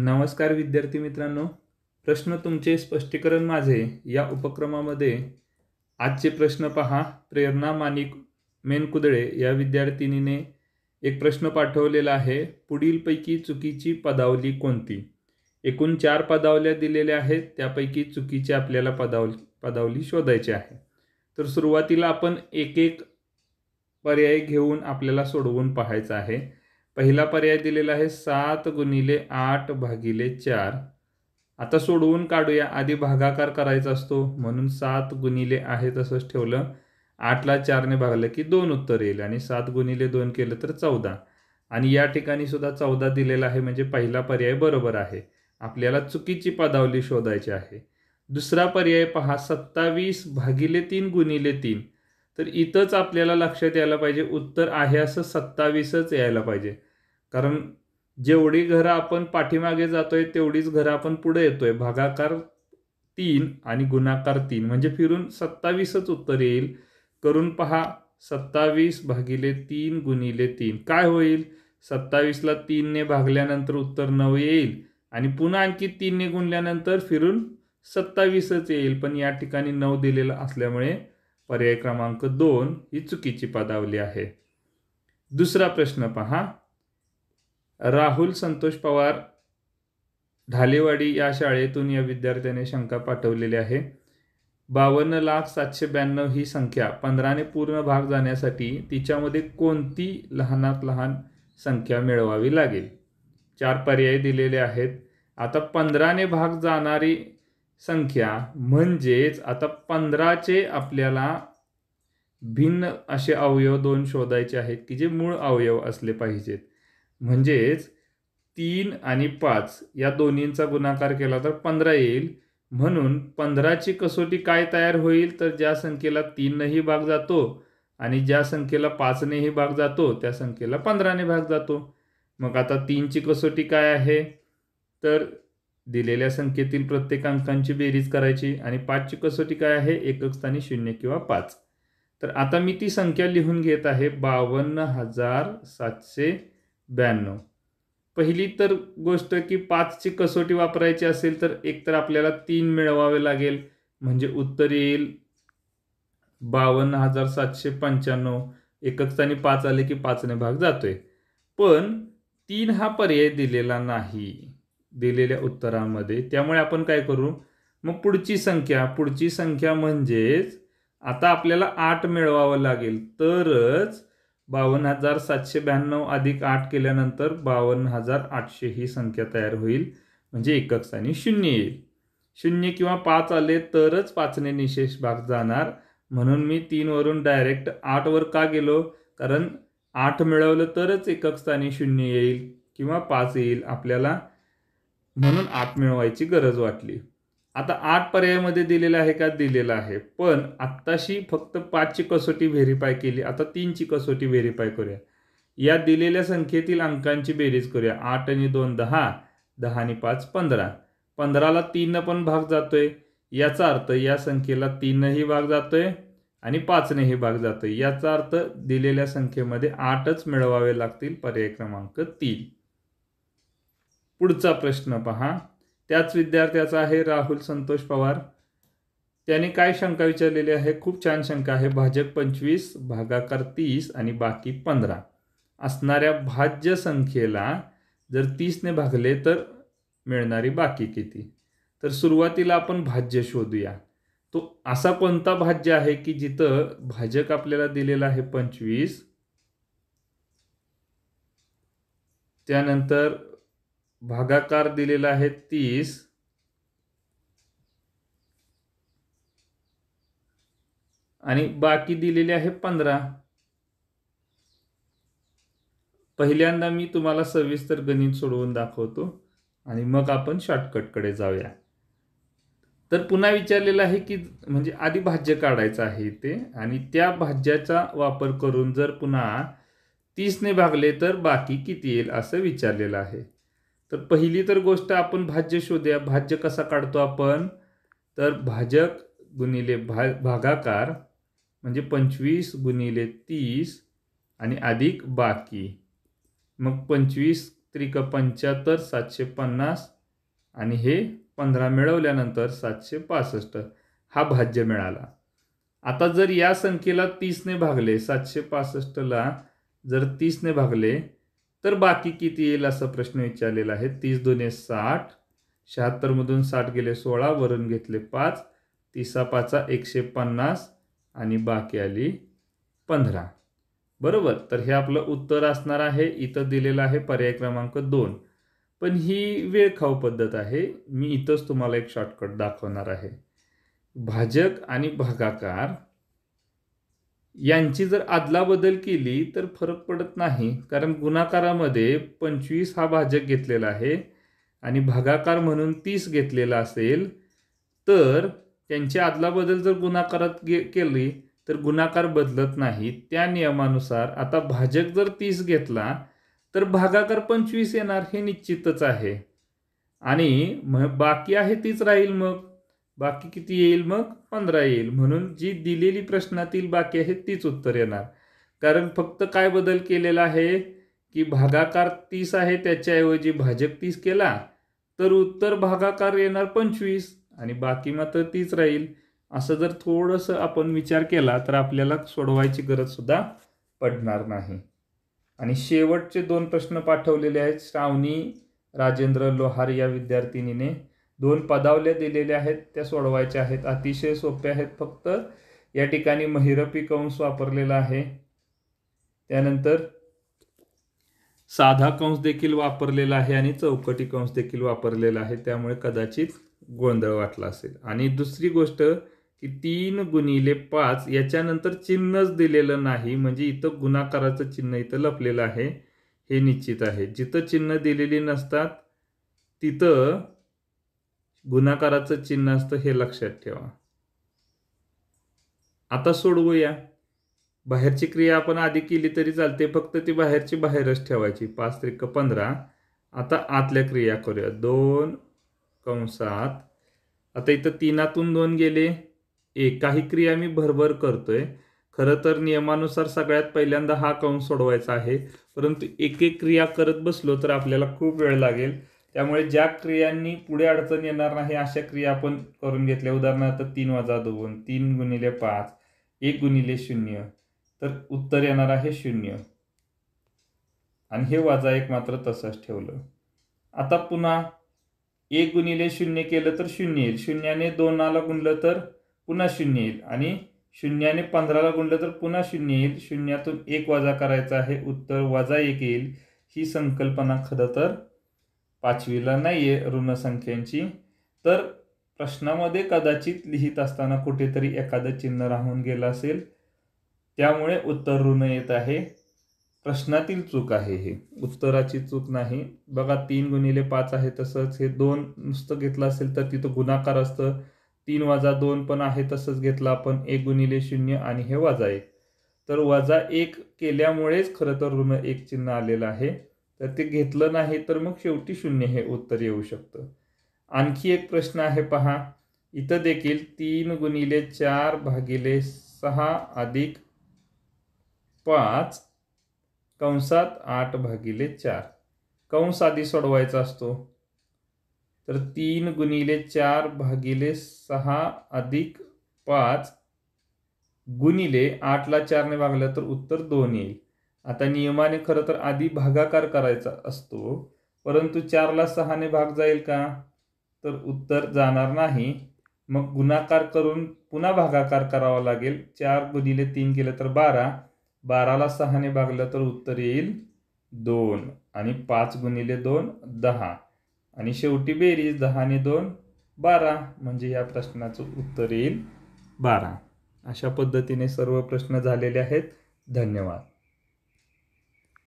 नमस्कार विद्यार्थी मित्रांनो प्रश्न तुमचे स्पष्टीकरण माझे या उपक्रमामध्ये आजचे प्रश्न पहा प्रेरणा मानिक मेनकुदळे या विद्यार्थिनीने एक प्रश्न पाठवलेला आहे पुढीलपैकी चुकीची पदावली कोणती एकूण चार पदावल्या दिलेल्या आहेत त्यापैकी चुकीची आपल्याला पदावली पदावली शोधायची आहे तर सुरुवातीला आपण एक एक पर्याय घेऊन आपल्याला सोडवून पाहायचं आहे पहिला पर्याय दिलेला आहे सात गुणिले आठ भागिले चार आता सोडवून काढूया आधी भागाकार करायचा असतो म्हणून सात गुणिले आहे तसंच ठेवलं आठला चारने भागलं की दोन उत्तर येईल आणि सात गुणिले दोन केलं तर चौदा आणि या ठिकाणी सुद्धा चौदा दिलेला आहे म्हणजे पहिला पर्याय बरोबर आहे आपल्याला चुकीची पदावली शोधायची आहे दुसरा पर्याय पहा सत्तावीस भागिले तीन गुणिले तीन तर इथंच आपल्याला लक्षात यायला पाहिजे उत्तर आहे असं सत्तावीसच यायला पाहिजे कारण जेवढी घरं आपण पाठीमागे जातो आहे तेवढीच घरं आपण पुढे येतोय भागाकार तीन आणि गुणाकार तीन म्हणजे फिरून सत्तावीसच उत्तर येईल करून पहा सत्तावीस भागिले तीन गुणिले तीन काय होईल सत्तावीसला तीनने भागल्यानंतर उत्तर नऊ येईल आणि पुन्हा आणखी तीनने गुणल्यानंतर फिरून सत्तावीसच येईल पण या ठिकाणी नऊ दिलेलं असल्यामुळे पर्याय क्रमांक दोन ही चुकीची पदावली आहे दुसरा प्रश्न पहा राहुल संतोष पवार ढालेवाडी या शाळेतून या विद्यार्थ्याने शंका पाठवलेली आहे बावन्न लाख सातशे ब्याण्णव ही संख्या पंधराने पूर्ण भाग जाण्यासाठी तिच्यामध्ये कोणती लहानात लहान संख्या मिळवावी लागेल चार पर्याय दिलेले आहेत आता पंधराने भाग जाणारी संख्या म्हणजेच आता पंधराचे आपल्याला भिन्न असे अवयव दोन शोधायचे आहेत की जे मूळ अवयव असले पाहिजेत म्हणजेच तीन आणि पाच या दोन्हींचा गुणाकार केला तर पंधरा येईल म्हणून पंधराची कसोटी काय तयार होईल तर ज्या संख्येला तीननेही भाग जातो आणि ज्या संख्येला पाचनेही भाग जातो त्या संख्येला पंधराने भाग जातो मग आता तीनची कसोटी काय आहे तर दिलेल्या संख्येतील प्रत्येक अंकांची बेरीज करायची आणि पाचची कसोटी काय आहे एकक स्थानी शून्य किंवा पाच तर आता मी ती संख्या लिहून घेत आहे बावन्न हजार सातशे ब्याण्णव पहिली तर गोष्ट की पाचची कसोटी वापरायची असेल तर एकतर आपल्याला तीन मिळवावे लागेल म्हणजे उत्तर येईल बावन्न हजार सातशे पंच्याण्णव एकक स्थानी पाच आले की पाचने भाग जातोय पण तीन हा पर्याय दिलेला नाही दिलेल्या उत्तरामध्ये त्यामुळे आपण काय करू मग पुढची संख्या पुढची संख्या म्हणजेच आता आपल्याला आठ मिळवावं लागेल तरच बावन्न हजार सातशे ब्याण्णव अधिक आठ केल्यानंतर बावन्न हजार आठशे ही संख्या तयार होईल म्हणजे एकक स्थानी शून्य येईल शून्य किंवा पाच आले तरच पाचने निशेष भाग जाणार म्हणून मी तीनवरून डायरेक्ट आठवर का गेलो कारण आठ मिळवलं तरच एकक स्थानी शून्य येईल किंवा पाच येईल आपल्याला म्हणून आठ मिळवायची गरज वाटली आता आठ पर्यायामध्ये दिलेला आहे का दिलेला आहे पण आत्ताशी फक्त पाचची कसोटी व्हेरीफाय केली आता तीनची कसोटी व्हेरीफाय करूया या दिलेल्या संख्येतील अंकांची बेरीज करूया आठ आणि दोन दहा दहा आणि पाच पंधरा पंधराला तीननं पण भाग जातोय याचा अर्थ या संख्येला तीनही भाग जातोय आणि पाचनेही भाग जातोय याचा अर्थ दिलेल्या संख्येमध्ये आठच मिळवावे लागतील पर्याय क्रमांक तीन पुढचा प्रश्न पहा त्याच विद्यार्थ्याचा आहे राहुल संतोष पवार त्याने काय शंका विचारलेली आहे खूप छान शंका आहे भाजक पंचवीस भागाकार तीस आणि बाकी पंधरा असणाऱ्या भाज्य संख्येला जर तीसने भागले तर मिळणारी बाकी किती तर सुरुवातीला आपण भाज्य शोधूया तो असा कोणता भाज्य आहे की जिथं भाजक आपल्याला दिलेला आहे पंचवीस त्यानंतर भागाकार दिलेला आहे तीस आणि बाकी दिलेली आहे पंधरा पहिल्यांदा मी तुम्हाला सविस्तर गणित सोडवून दाखवतो आणि मग आपण शॉर्टकटकडे जाऊया तर पुन्हा विचारलेलं आहे की म्हणजे आधी भाज्य काढायचं आहे ते आणि त्या भाज्याचा वापर करून जर पुन्हा तीसने भागले तर बाकी किती येईल असं विचारलेलं आहे तर पहिली तर गोष्ट आपण भाज्य शोधूया भाज्य कसा काढतो आपण तर भाजक गुणिले भा भागाकार म्हणजे पंचवीस गुणिले तीस आणि अधिक बाकी मग पंचवीस त्रिक पंच्याहत्तर सातशे पन्नास आणि हे पंधरा मिळवल्यानंतर सातशे पासष्ट हा भाज्य मिळाला आता जर या संख्येला तीसने भागले सातशे पासष्टला जर तीसने भागले तर बाकी किती येईल असा प्रश्न विचारलेला आहे तीस दोन्ही साठ शहात्तरमधून साठ गेले सोळा वरून घेतले पाच तिसा पाचा एकशे पन्नास आणि बाकी आली पंधरा बरोबर तर हे आपलं उत्तर असणार आहे इथं दिलेलं आहे पर्याय क्रमांक दोन पण ही वेळ खाऊ पद्धत आहे मी इथंच तुम्हाला एक शॉर्टकट दाखवणार आहे भाजक आणि भागाकार यांची जर अदलाबदल केली तर फरक पडत नाही कारण गुणाकारामध्ये पंचवीस हा भाजक घेतलेला आहे आणि भागाकार म्हणून तीस घेतलेला असेल तर त्यांची अदलाबदल जर गुणाकारात गे केली तर गुणाकार बदलत नाही त्या नियमानुसार आता भाजक जर तीस घेतला तर भागाकार पंचवीस येणार हे निश्चितच आहे आणि मग बाकी आहे तीच राहील मग बाकी किती येईल मग पंधरा येईल म्हणून जी दिलेली प्रश्नातील बाकी आहे तीच उत्तर येणार कारण फक्त काय बदल केलेला आहे की भागाकार तीस आहे त्याच्याऐवजी भाजप तीस केला तर उत्तर भागाकार येणार पंचवीस आणि बाकी मात्र तीच राहील असं जर थोडंसं आपण विचार केला तर आपल्याला सोडवायची गरजसुद्धा पडणार नाही आणि शेवटचे दोन प्रश्न पाठवलेले आहेत श्रावणी राजेंद्र लोहार या विद्यार्थिनीने दोन पदावल्या दिलेल्या आहेत त्या सोडवायच्या आहेत अतिशय सोप्या आहेत फक्त या ठिकाणी महिरपी कंस वापरलेला आहे त्यानंतर साधा कंस देखील वापरलेला आहे आणि चौकटी कंस देखील वापरलेला आहे त्यामुळे कदाचित गोंधळ वाटला असेल आणि दुसरी गोष्ट की तीन गुणिले पाच याच्यानंतर चिन्हच दिलेलं नाही म्हणजे इथं गुणाकाराचं चिन्ह इथं लपलेलं आहे हे निश्चित आहे जिथं चिन्ह दिलेली नसतात तिथं गुणाकाराचं चिन्ह असतं हे लक्षात ठेवा आता सोडवूया बाहेरची क्रिया आपण आधी केली तरी चालते फक्त ती बाहेरची बाहेरच ठेवायची पाच त्रिक पंधरा आता आतल्या क्रिया करूया दोन कंसात आता इथं तीनातून दोन गेले एक काही क्रिया मी भरभर करतोय खरं तर नियमानुसार सगळ्यात पहिल्यांदा हा कंस सोडवायचा आहे परंतु एक एक क्रिया करत बसलो तर आपल्याला खूप वेळ लागेल त्यामुळे ज्या क्रियांनी पुढे अडचण येणार नाही अशा क्रिया आपण करून घेतल्या उदाहरणार्थ तीन वजा दोन तीन गुणिले पाच एक गुणिले शून्य तर उत्तर येणार आहे शून्य आणि हे वजा एक मात्र तसंच ठेवलं आता पुन्हा एक गुणिले शून्य केलं तर शून्य येईल शून्याने दोनाला गुणलं तर पुन्हा शून्य येईल आणि शून्याने पंधराला गुणलं तर पुन्हा शून्य येईल शून्यातून एक वजा करायचा आहे उत्तर वजा एक येईल ही संकल्पना खरं तर पाचवीला नाही आहे ऋणसंख्यांची तर प्रश्नामध्ये कदाचित लिहित असताना कुठेतरी एखादं चिन्ह राहून गेलं असेल त्यामुळे उत्तर ऋण येत आहे प्रश्नातील चूक आहे हे उत्तराची चूक नाही बघा तीन गुणिले पाच आहे तसंच हे दोन नुसतं घेतलं असेल तर तिथं गुणाकार असतं तीन वाजा दोन पण आहे तसंच घेतलं आपण एक गुणिले शून्य आणि हे वजा एक तर वाजा एक केल्यामुळेच खरं तर ऋण एक चिन्ह आलेलं आहे तर ते घेतलं नाही तर मग शेवटी शून्य हे उत्तर येऊ शकतं आणखी एक प्रश्न आहे पहा इथं देखील तीन गुणिले चार भागिले सहा अधिक पाच कंसात आठ भागिले चार कंस आधी सोडवायचा असतो तर तीन गुणिले चार भागिले सहा अधिक पाच गुणिले आठला चारने भागलं तर उत्तर दोन येईल आता नियमाने खरं तर आधी भागाकार करायचा असतो परंतु चारला सहाने भाग जाईल का तर उत्तर जाणार नाही मग गुणाकार करून पुन्हा भागाकार करावा लागेल चार गुणिले तीन केलं तर बारा बाराला सहाने भागलं तर उत्तर येईल दोन आणि पाच गुणिले दोन दहा आणि शेवटी बेरीज दहाने दोन बारा म्हणजे या प्रश्नाचं उत्तर येईल बारा अशा पद्धतीने सर्व प्रश्न झालेले आहेत धन्यवाद